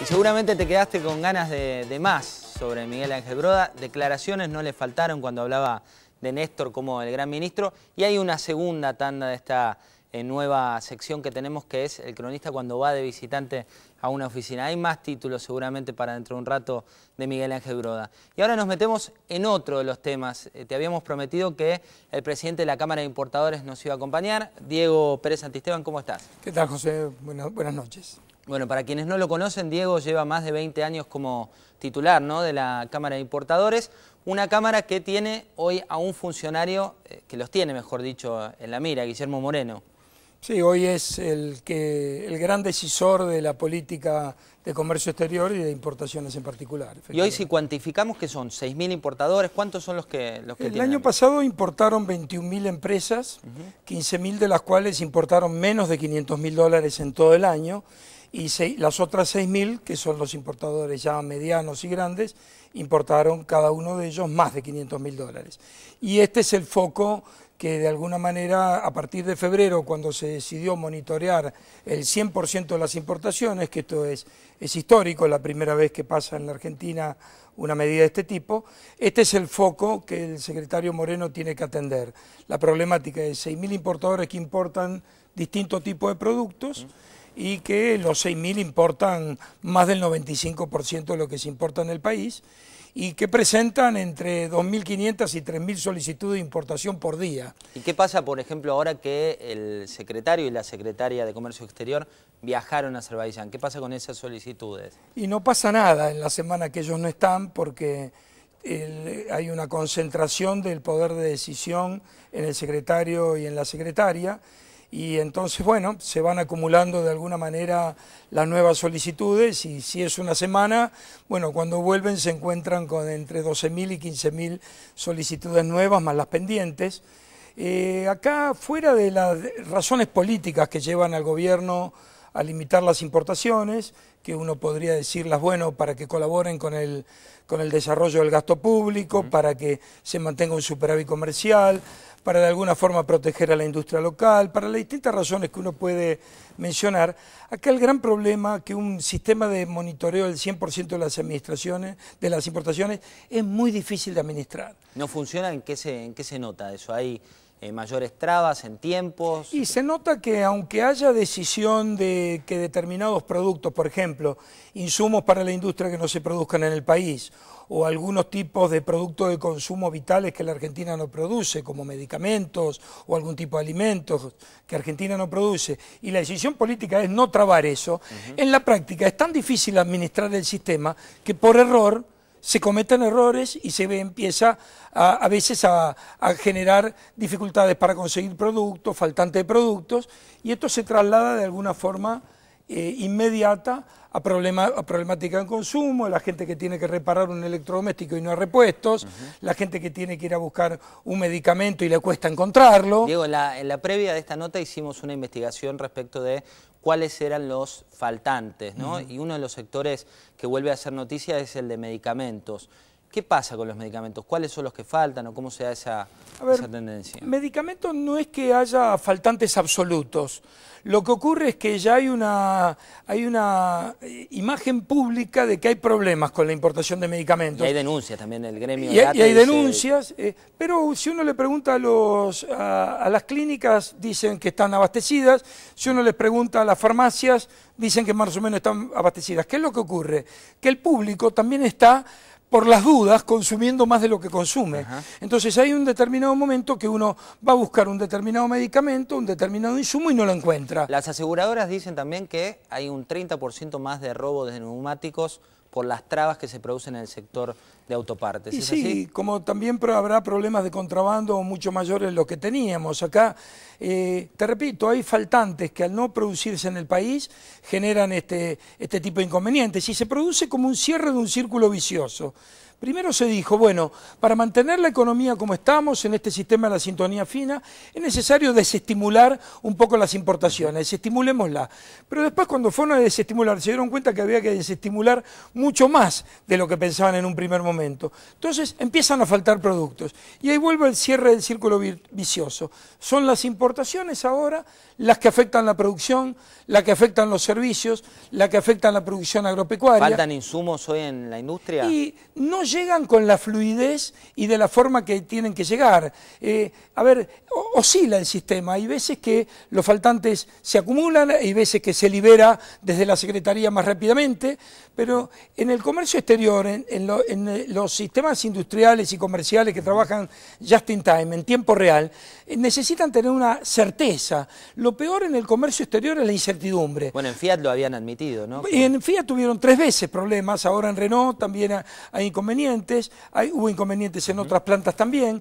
Y seguramente te quedaste con ganas de, más sobre Miguel Ángel Broda. Declaraciones no le faltaron cuando hablaba de Néstor como el gran ministro. Y hay una segunda tanda de esta eh, nueva sección que tenemos que es el cronista cuando va de visitante a una oficina. Hay más títulos seguramente para dentro de un rato de Miguel Ángel Broda. Y ahora nos metemos en otro de los temas. Eh, te habíamos prometido que el presidente de la Cámara de Importadores nos iba a acompañar. Diego Pérez Santisteban, ¿cómo estás? ¿Qué tal, José? buenas noches. Bueno, para quienes no lo conocen, Diego lleva más de 20 años como titular de la Cámara de Importadores, una Cámara que tiene hoy a un funcionario, eh, que los tiene, mejor dicho, en la mira, Guillermo Moreno. Sí, hoy es el, que, el gran decisor de la política de comercio exterior y de importaciones en particular. Y hoy si cuantificamos que son 6.000 importadores, ¿cuántos son los que, los El año pasado importaron 21.000 empresas, 15.000 de las cuales importaron menos de 500.000 dólares en todo el año y las otras 6.000, que son los importadores ya medianos y grandes, importaron cada uno de ellos más de 500.000 dólares. Y este es el foco que de alguna manera a partir de febrero, cuando se decidió monitorear el 100% de las importaciones, que esto es, es histórico, la primera vez que pasa en la Argentina una medida de este tipo, este es el foco que el secretario Moreno tiene que atender. La problemática de 6.000 importadores que importan distinto tipo de productos y que los 6.000 importan más del 95% de lo que se importa en el país y que presentan entre 2.500 y 3.000 solicitudes de importación por día. ¿Y qué pasa, por ejemplo, ahora que el secretario y la secretaria de Comercio Exterior viajaron a Azerbaiyán? ¿Qué pasa con esas solicitudes? Y no pasa nada en la semana que ellos no están porque hay una concentración del poder de decisión en el secretario y en la secretaria y entonces, bueno, se van acumulando de alguna manera las nuevas solicitudes y si es una semana, bueno, cuando vuelven se encuentran con entre 12.000 y 15.000 solicitudes nuevas más las pendientes. Eh, acá, fuera de las razones políticas que llevan al gobierno a limitar las importaciones, que uno podría decirlas, bueno, para que colaboren con el, con el desarrollo del gasto público, para que se mantenga un superávit comercial, para de alguna forma proteger a la industria local, para las distintas razones que uno puede mencionar. Acá el gran problema que un sistema de monitoreo del 100% de las administraciones, de las importaciones, es muy difícil de administrar. ¿No funciona? ¿En qué se, en qué se nota eso? Eh, mayores trabas en tiempos. Y se nota que aunque haya decisión de que determinados productos, por ejemplo, insumos para la industria que no se produzcan en el país, o algunos tipos de productos de consumo vitales que la Argentina no produce, como medicamentos o algún tipo de alimentos que Argentina no produce, y la decisión política es no trabar eso, en la práctica es tan difícil administrar el sistema que por error se cometen errores y se ve, empieza a, veces a, generar dificultades para conseguir productos, faltante de productos, y esto se traslada de alguna forma eh, inmediata a, problemática en consumo, la gente que tiene que reparar un electrodoméstico y no hay repuestos, la gente que tiene que ir a buscar un medicamento y le cuesta encontrarlo. Diego, en la previa de esta nota hicimos una investigación respecto de cuáles eran los faltantes, ¿no? Y uno de los sectores que vuelve a ser noticia es el de medicamentos. ¿Qué pasa con los medicamentos? ¿Cuáles son los que faltan o cómo se da esa, tendencia? Medicamentos no es que haya faltantes absolutos. Lo que ocurre es que ya hay una, hay una eh, imagen pública de que hay problemas con la importación de medicamentos. Y hay denuncias también del gremio. Y hay, denuncias, eh, pero si uno le pregunta a, a las clínicas, dicen que están abastecidas. Si uno les pregunta a las farmacias, dicen que más o menos están abastecidas. ¿Qué es lo que ocurre? Que el público también está por las dudas consumiendo más de lo que consume. Entonces hay un determinado momento que uno va a buscar un determinado medicamento, un determinado insumo y no lo encuentra. Las aseguradoras dicen también que hay un 30% más de robos de neumáticos por las trabas que se producen en el sector de autopartes. Y sí, como también habrá problemas de contrabando mucho mayores de los que teníamos. Acá, eh, te repito, hay faltantes que al no producirse en el país generan este, este tipo de inconvenientes y se produce como un cierre de un círculo vicioso. Primero se dijo, bueno, para mantener la economía como estamos en este sistema de la sintonía fina, es necesario desestimular un poco las importaciones, desestimulémosla. Pero después cuando fueron a desestimular, se dieron cuenta que había que desestimular mucho más de lo que pensaban en un primer momento. Entonces empiezan a faltar productos. Y ahí vuelve el cierre del círculo vicioso. Son las importaciones ahora las que afectan la producción, las que afectan los servicios, las que afectan la producción agropecuaria. ¿Faltan insumos hoy en la industria? Y no llegan con la fluidez y de la forma que tienen que llegar. Eh, a ver, oscila el sistema. Hay veces que los faltantes se acumulan, hay veces que se libera desde la Secretaría más rápidamente, pero en el comercio exterior, en, eh, los sistemas industriales y comerciales que trabajan just in time, en tiempo real, eh, necesitan tener una certeza. Lo peor en el comercio exterior es la incertidumbre. Bueno, en Fiat lo habían admitido, ¿no? En Fiat tuvieron tres veces problemas, ahora en Renault también hay inconvenientes hay, hubo inconvenientes en otras plantas también,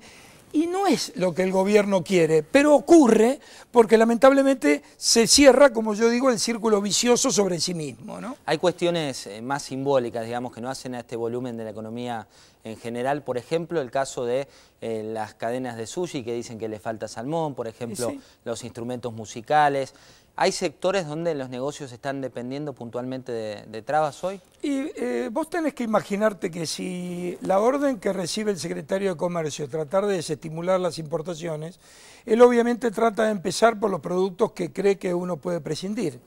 y no es lo que el gobierno quiere, pero ocurre porque lamentablemente se cierra, como yo digo, el círculo vicioso sobre sí mismo. ¿no? Hay cuestiones eh, más simbólicas, digamos, que no hacen a este volumen de la economía en general. Por ejemplo, el caso de eh, las cadenas de sushi que dicen que le falta salmón, por ejemplo, los instrumentos musicales. ¿Hay sectores donde los negocios están dependiendo puntualmente de, trabas hoy? Y eh, vos tenés que imaginarte que si la orden que recibe el secretario de Comercio tratar de desestimular las importaciones, él obviamente trata de empezar por los productos que cree que uno puede prescindir.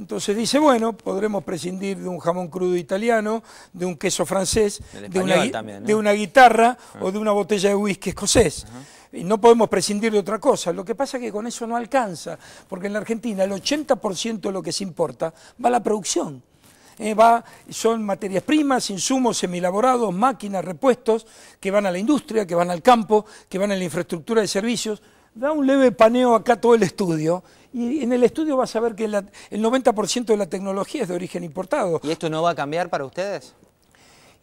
Entonces dice, bueno, podremos prescindir de un jamón crudo italiano, de un queso francés, de una, guitarra o de una botella de whisky escocés no podemos prescindir de otra cosa. Lo que pasa es que con eso no alcanza, porque en la Argentina el 80% de lo que se importa va a la producción. Eh, va, son materias primas, insumos semilaborados, máquinas, repuestos, que van a la industria, que van al campo, que van a la infraestructura de servicios. Da un leve paneo acá todo el estudio y en el estudio vas a ver que el 90% de la tecnología es de origen importado. ¿Y esto no va a cambiar para ustedes?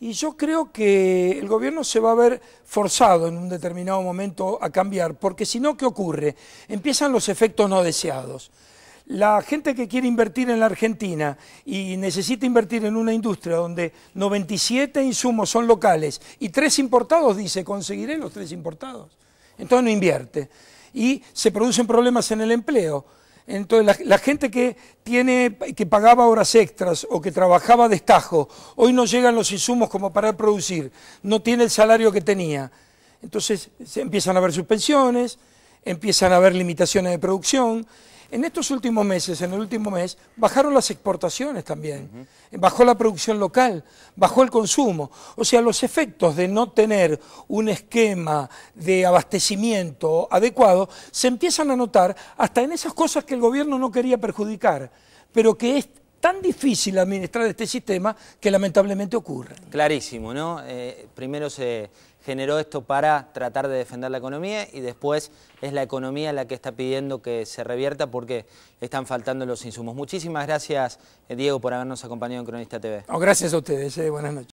y yo creo que el gobierno se va a ver forzado en un determinado momento a cambiar, porque si no, ¿qué ocurre? Empiezan los efectos no deseados. La gente que quiere invertir en la Argentina y necesita invertir en una industria donde 97 insumos son locales y tres importados, dice, conseguiré los tres importados. Entonces no invierte. Y se producen problemas en el empleo. Entonces, la, la, gente que, tiene, que pagaba horas extras o que trabajaba de estajo, hoy no llegan los insumos como para producir, no tiene el salario que tenía. Entonces, se empiezan a haber suspensiones, empiezan a haber limitaciones de producción, en estos últimos meses, en el último mes, bajaron las exportaciones también, bajó la producción local, bajó el consumo. O sea, los efectos de no tener un esquema de abastecimiento adecuado se empiezan a notar hasta en esas cosas que el gobierno no quería perjudicar, pero que es tan difícil administrar este sistema que lamentablemente ocurre. Clarísimo, ¿no? Eh, primero se generó esto para tratar de defender la economía y después es la economía la que está pidiendo que se revierta porque están faltando los insumos. Muchísimas gracias, eh, Diego, por habernos acompañado en Cronista TV. gracias a ustedes, eh, buenas noches.